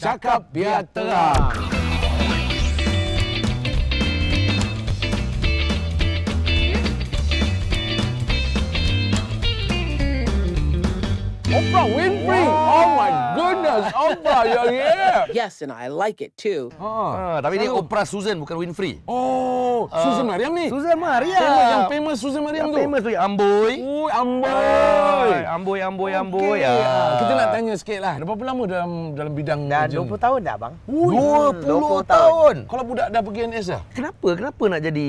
Cakap biar terang. Oprah Winfrey! Oh wow. Oh my goodness, Oprah, ya, here! Yes, and I like it too. Oh, uh, tapi ini Oprah Susan, bukan Winfrey. Oh, uh, Susan ah. Mariam ni? Susan Mariam! Yang famous Susan Mariam tu? Yang famous tu, Amboy. Wow. Oh, amboi, amboi. Amboi, amboi, amboi. Okay. Ah. Kita nak tanya sikit lah. Berapa lama dalam dalam bidang dah urgent? Dah 20 tahun dah, bang. 20, 20, tahun. tahun. Kalau budak dah pergi NS dah? Kenapa? Kenapa nak jadi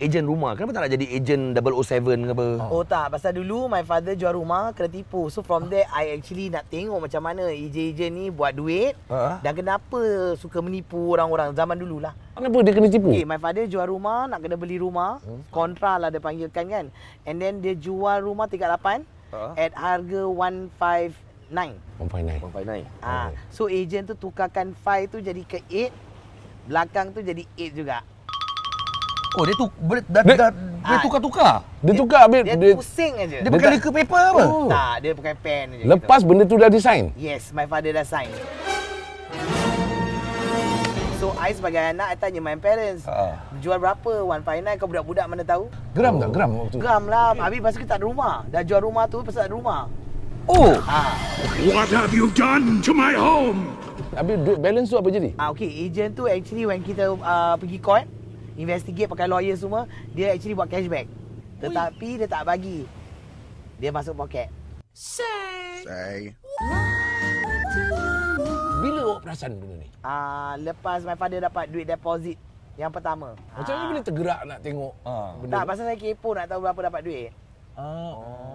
ejen rumah? Kenapa tak nak jadi ejen 007 ke apa? Oh. oh tak, pasal dulu my father jual rumah, kena tipu. So from ah. there, I actually nak tengok macam mana ejen-ejen ni buat duit. Ah. Dan kenapa suka menipu orang-orang zaman dululah. Kenapa dia kena tipu? Okay, eh, my father jual rumah, nak kena beli rumah. Hmm. Kontra lah dia panggilkan kan. And then dia jual rumah 38 uh-huh. Ah. at harga 159. 159. 159. Ah, hmm. so agent tu tukarkan 5 tu jadi ke 8. Belakang tu jadi 8 juga. Oh, dia tu dah dah dia ah. tukar-tukar. Dia, tukar habis dia, dia, pusing aja. Dia, dia pakai liquid paper apa? Oh. Tak, dia pakai pen aja. Lepas gitu. benda tu dah design. Yes, my father dah sign. I sebagai anak I tanya my parents uh. Jual berapa 159 kau budak-budak mana tahu Geram oh. tak geram waktu tu Geram lah Habis pasal kita tak ada rumah Dah jual rumah tu pasal tak ada rumah Oh ha. What have you done to my home Habis duit balance tu apa jadi Ah, Okay agent tu actually when kita uh, pergi court Investigate pakai lawyer semua Dia actually buat cashback Tetapi Ui. dia tak bagi Dia masuk poket Say Say What? Bila awak perasan benda ni? Ah uh, lepas my father dapat duit deposit yang pertama. Macam mana uh. bila tergerak nak tengok uh. Tak, pasal saya kepo nak tahu berapa dapat duit. oh.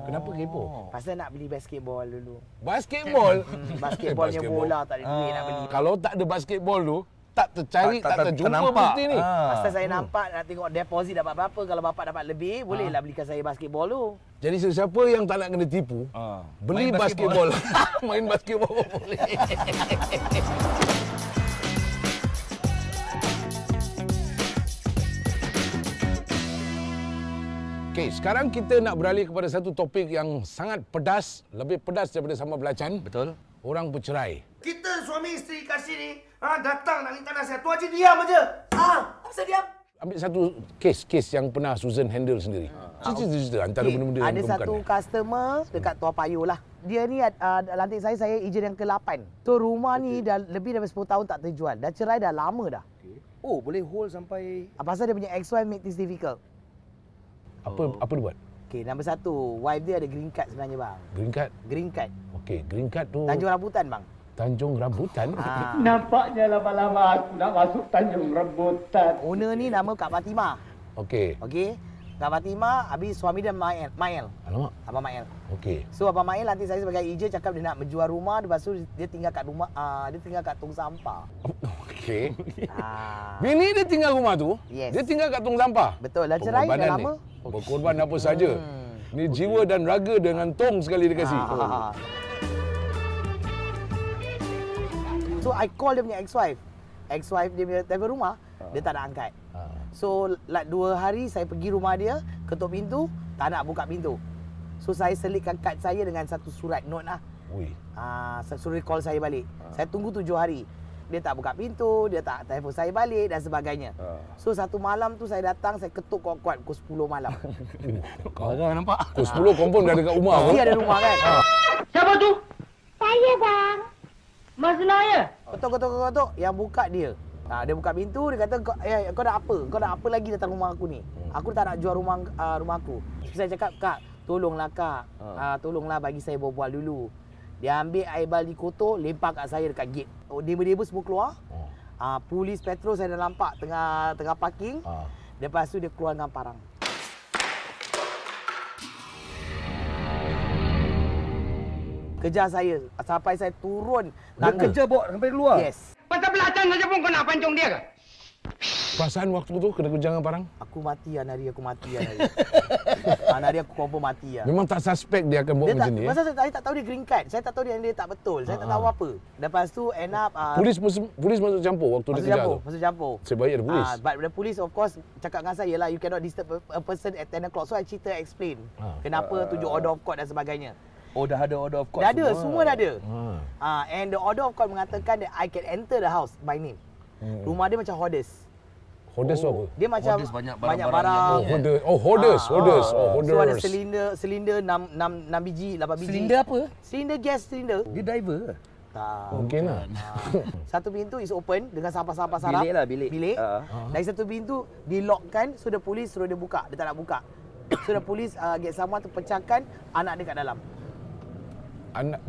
kenapa kepo? Oh. Pasal nak beli basketball dulu. Basketball? hmm, basketballnya bola tak ada duit uh. nak beli. Kalau tak ada basketball tu, tak tercari, tak, tak, tak terjumpa nampak. bukti ni. Ha. Pasal saya oh. nampak nak tengok deposit dapat berapa. Kalau bapak dapat lebih, bolehlah ha. belikan saya basketball tu. Jadi sesiapa yang tak nak kena tipu, uh, beli main basketball. basketball. main basketball boleh. Okay sekarang kita nak beralih kepada satu topik yang sangat pedas, lebih pedas daripada sambal belacan. Betul. Orang bercerai. Kita suami isteri kat sini, ha, ah, datang nak minta nasihat. Tu aja diam aja. Ah, apa diam? ambil satu kes-kes yang pernah Susan handle sendiri. Ah. Cerita-cerita ah, antara okay. benda-benda yang Ada satu kan. customer dekat Tua Payu lah. Dia ni uh, lantik saya, saya ejen yang ke-8. So rumah okay. ni dah lebih dari 10 tahun tak terjual. Dah cerai dah lama dah. Okay. Oh boleh hold sampai... Apa pasal dia punya X wife make this difficult. Apa oh. apa dia buat? Okay, nombor satu. Wife dia ada green card sebenarnya bang. Green card? Green card. Okay, green card tu... Tanjung Rambutan bang. Tanjung Rambutan. Ha. Nampaknya lama-lama aku nak masuk Tanjung Rambutan. Owner ni nama Kak Fatimah. Okey. Okey. Kak Fatimah, habis suami dia Mael. Mael. Alamak. Abang Mael. Okey. So, Abang Mael nanti saya sebagai ejen cakap dia nak menjual rumah. Lepas tu dia tinggal kat rumah, uh, dia tinggal kat tong sampah. Okey. Ah. Bini dia tinggal rumah tu? Yes. Dia tinggal kat tong sampah? Betul. Lah, dah cerai dah lama. Okay. Berkorban apa saja. Hmm. Ni okay. jiwa dan raga dengan tong sekali dia kasih. Ah. Oh. So I call dia punya ex-wife Ex-wife dia punya telefon rumah uh Dia tak nak angkat uh So like dua hari saya pergi rumah dia Ketuk pintu Tak nak buka pintu So saya selitkan kad saya dengan satu surat note lah Ah, uh, suruh call saya balik uh Saya tunggu tujuh hari Dia tak buka pintu Dia tak telefon saya balik dan sebagainya uh So satu malam tu saya datang Saya ketuk kuat-kuat pukul sepuluh malam Kau orang nampak? Pukul sepuluh confirm dah dekat rumah Dia ada rumah kan uh Siapa tu? Saya bang Mazna ya? Ketuk, ketuk, ketuk, Yang buka dia. Ha, dia buka pintu, dia kata, eh, kau nak apa? Kau nak apa lagi datang rumah aku ni? Hmm. Aku tak nak jual rumah uh, rumah aku. Saya cakap, kak, tolonglah kak. Uh. Uh, tolonglah bagi saya berbual dulu. Dia ambil air bali kotor, lempar kat saya dekat gate. Oh, Demo-demo semua keluar. Uh. Uh, polis, petrol saya dah nampak tengah tengah parking. Uh. Lepas tu dia keluar dengan parang. kejar saya sampai saya turun tangga. Dia kerja bot sampai keluar? Yes. Pasal belakang saja pun kau nak pancung dia ke? Perasaan waktu tu kena kujangan barang? Aku mati lah hari aku mati lah hari. hari aku confirm mati lah. Memang tak suspect dia akan buat dia macam tak, ni? Eh? Masa saya, saya tak tahu dia green card. Saya tak tahu dia, dia tak betul. Saya uh-huh. tak ah, tahu ah. apa. Lepas tu end up... Uh, polis, masuk. polis masuk campur waktu masuk dia kejar campur, Masuk campur. Saya bayar dia polis. Uh, but the of course cakap dengan saya lah you cannot disturb a person at 10 o'clock. So I cerita explain uh, kenapa uh, tujuh order of court dan sebagainya. Oh dah ada order of court dah semua. ada, semua dah ada. Ha. Ah and the order of court mengatakan that I can enter the house by name. Hmm. Rumah dia macam hoarders. Hoarders oh. apa? Dia macam hoarders banyak barang. Banyak barang, barang. Oh, hoarder. oh hoarders, ha. Ah. hoarders. Ah. Oh hoarders. So ada silinder, silinder 6 6 6 biji, 8 biji. Silinder apa? Silinder gas silinder. Dia diver Tak. okay lah. satu pintu is open dengan sampah-sampah sarap. Bilik lah, bilik. Bilik. Uh. Lagi satu pintu di-lockkan so the police suruh dia buka. Dia tak nak buka. So the police uh, get someone to pecahkan anak dia kat dalam anak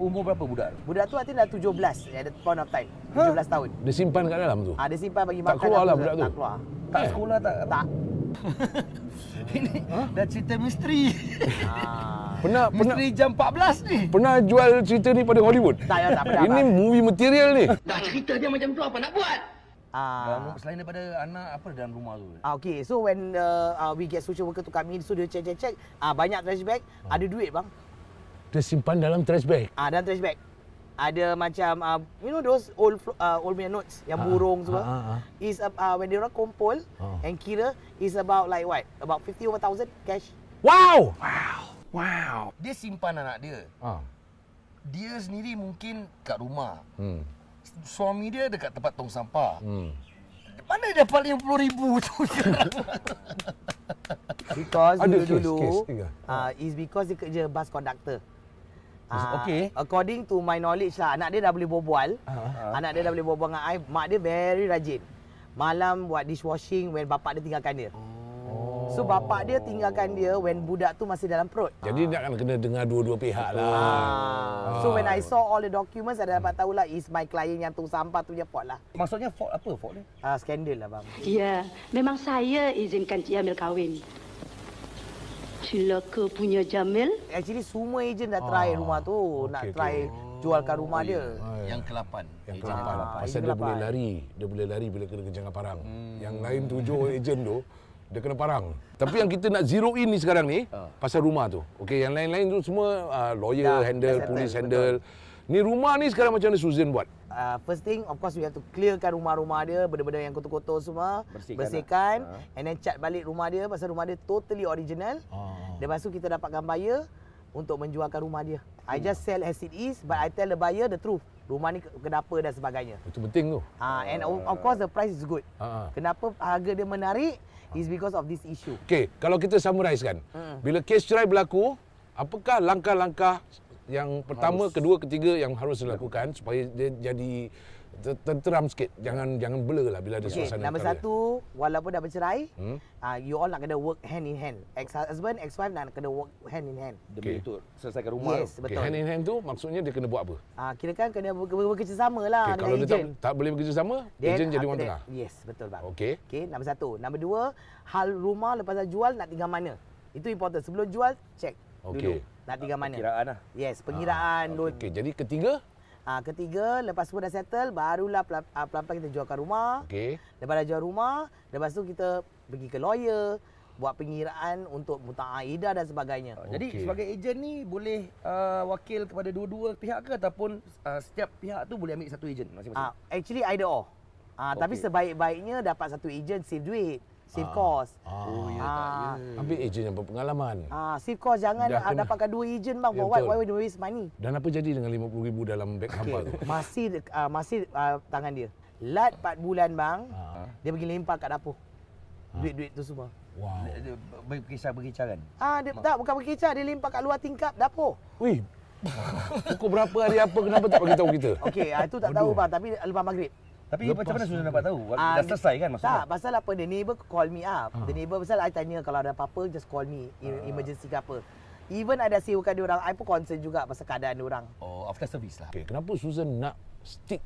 Umur berapa budak? Budak tu artinya dah 17 at the point of time. 17 ha? tahun. Dia simpan kat dalam tu? Ah, dia simpan bagi tak makan. Tak keluar lah budak tu? Tak keluar. Eh. Tak sekolah tak? Tak. Ini ha? dah cerita misteri. Ah. pernah, pernah, misteri jam 14 ni. Pernah jual cerita ni pada Hollywood? Tak, ya, tak pernah. Ini movie material ni. Dah cerita dia macam tu apa nak buat? Uh, selain daripada anak apa dalam rumah tu? Ah okey so when uh, uh, we get social worker to come in so dia check check check uh, banyak trash bag, hmm. ada duit bang. Dia simpan dalam trash bag. Ah uh, dalam trash bag. Ada macam uh, you know those old uh, old man notes yang uh, burung semua. Uh, uh, uh. Is uh, uh, when they orang kumpul uh. and kira is about like what? About 50 over 1000 cash. Wow! Wow! Wow! Dia simpan anak dia. Uh. Dia sendiri mungkin kat rumah. Hmm suami dia dekat tempat tong sampah. Hmm. Mana dia dapat RM50,000 tu? because Ada dulu, Uh, is because dia kerja bus conductor. Uh, okay. According to my knowledge lah, anak dia dah boleh berbual. Uh-huh. Anak dia dah boleh berbual dengan I. Mak dia very rajin. Malam buat dishwashing when bapak dia tinggalkan dia. Hmm. So bapa dia tinggalkan dia when budak tu masih dalam perut. Jadi ah. dia akan kena dengar dua-dua pihak lah. Ah. So when I ah. saw all the documents, I dapat tahu lah is my client yang tu sampah tu je fault lah. Maksudnya fault apa fault ni? Ah, skandal lah bang. Ya, yeah. memang saya izinkan Cik Amil kahwin. Silakan punya Jamil. Actually semua ejen dah try ah. rumah tu. Okay, nak try okay jualkan rumah dia oh, yang ke-8 yang ke-8 pasal dia boleh lari dia boleh lari bila kena kejangan parang hmm. yang lain tujuh ejen tu dia kena parang. Tapi yang kita nak zero in ni sekarang ni uh. pasal rumah tu. Okey, yang lain-lain tu semua uh, lawyer nah, handle, settle, polis handle. Betul. Ni rumah ni sekarang macam mana Susan buat? Uh, first thing, of course we have to clearkan rumah-rumah dia, benda-benda yang kotor-kotor semua, bersihkan, lah. bersihkan uh. and then cat balik rumah dia pasal rumah dia totally original. Uh. Lepas tu kita dapatkan buyer untuk menjualkan rumah dia. Uh. I hmm. just sell as it is but I tell the buyer the truth. Rumah ni kenapa dan sebagainya. Itu penting tu. uh, and of course the price is good. Uh. Kenapa harga dia menarik? is because of this issue. Okay, kalau kita summarize kan. Hmm. Bila case cerai berlaku, apakah langkah-langkah yang pertama, harus. kedua, ketiga yang harus dilakukan supaya dia jadi Tenteram sikit Jangan jangan blur lah Bila ada okay. suasana Nombor satu Walaupun dah bercerai hmm? uh, You all nak kena work hand in hand Ex-husband, ex-wife Nak kena work hand in hand okay. Demi untuk selesaikan rumah Yes, betul okay. Hand in hand tu Maksudnya dia kena buat apa? Uh, ah, kira kan kena bekerjasama lah okay. Kalau agent. dia tak, tak boleh bekerjasama Then, Agent jadi orang tengah Yes, betul bang Okey. okay Nombor satu Nombor dua Hal rumah lepas dah jual Nak tinggal mana? Itu important Sebelum jual, check okay. dulu Nak tinggal ah, mana? Pengiraan lah Yes, pengiraan ah. okay. okay, jadi ketiga Ah uh, ketiga lepas semua dah settle barulah pelan-pelan ah, kita jualkan rumah. Okey. Lepas dah jual rumah, lepas tu kita pergi ke lawyer buat pengiraan untuk mutaidah dan sebagainya. Okay. Oh, Jadi sebagai ejen ni boleh uh, wakil kepada dua-dua pihak ke ataupun uh, setiap pihak tu boleh ambil satu ejen masing-masing. Uh, actually either or. Ah okay. tapi sebaik-baiknya dapat satu ejen save duit save ah. cost. Ah. Oh ya ah. tak. Ya. Ambil ejen yang berpengalaman. Ah save cost jangan ah, dapatkan dua ejen bang yeah, ya, why, why why waste money. Dan apa jadi dengan 50000 dalam beg hamba okay. tu? Masih uh, masih uh, tangan dia. Lat 4 bulan bang. Ah. Dia pergi lempar kat dapur. Duit-duit tu semua. Wow. Berkisar berkisar kan? Ah, dia, tak, bukan berkisar. Dia lempar kat luar tingkap dapur. Wih. Pukul berapa hari apa kenapa tak bagi tahu kita? Okey, itu tak Aduh. tahu bang tapi lepas maghrib. Tapi Lepas macam mana Susan dapat tahu? Uh, dah selesai kan masalah. Tak, pasal apa, the neighbour call me up. Uh. Ah. The neighbour pasal I tanya kalau ada apa-apa, just call me. Uh. Emergency ke apa. Even ada sewakan diorang, I pun concern juga pasal keadaan orang. Oh, after service lah. Okay, kenapa Susan nak stick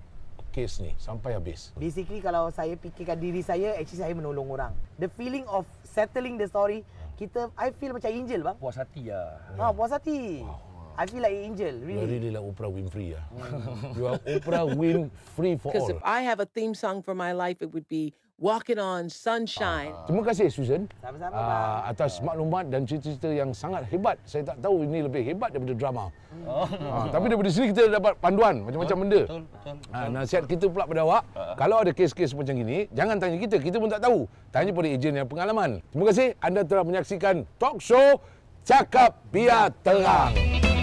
case ni sampai habis? Basically, kalau saya fikirkan diri saya, actually saya menolong orang. The feeling of settling the story, ah. kita, I feel macam angel bang. Puas hati lah. Ya. Ha, puas hati. Wow. I feel like an angel, really. You're really like Oprah Winfrey, yeah. Mm. you are Oprah Winfrey for all. Because if I have a theme song for my life, it would be Walking on Sunshine. Uh, Terima kasih, Susan. Sama-sama, uh, Atas yeah. maklumat dan cerita-cerita yang sangat hebat. Saya tak tahu ini lebih hebat daripada drama. Oh. Uh, tapi daripada sini kita dapat panduan macam-macam benda. Betul, betul. betul. Uh, nasihat kita pula pada awak. Uh. Kalau ada kes-kes macam ini, jangan tanya kita. Kita pun tak tahu. Tanya pada ejen yang pengalaman. Terima kasih. Anda telah menyaksikan talk show Cakap Biar Terang. Biar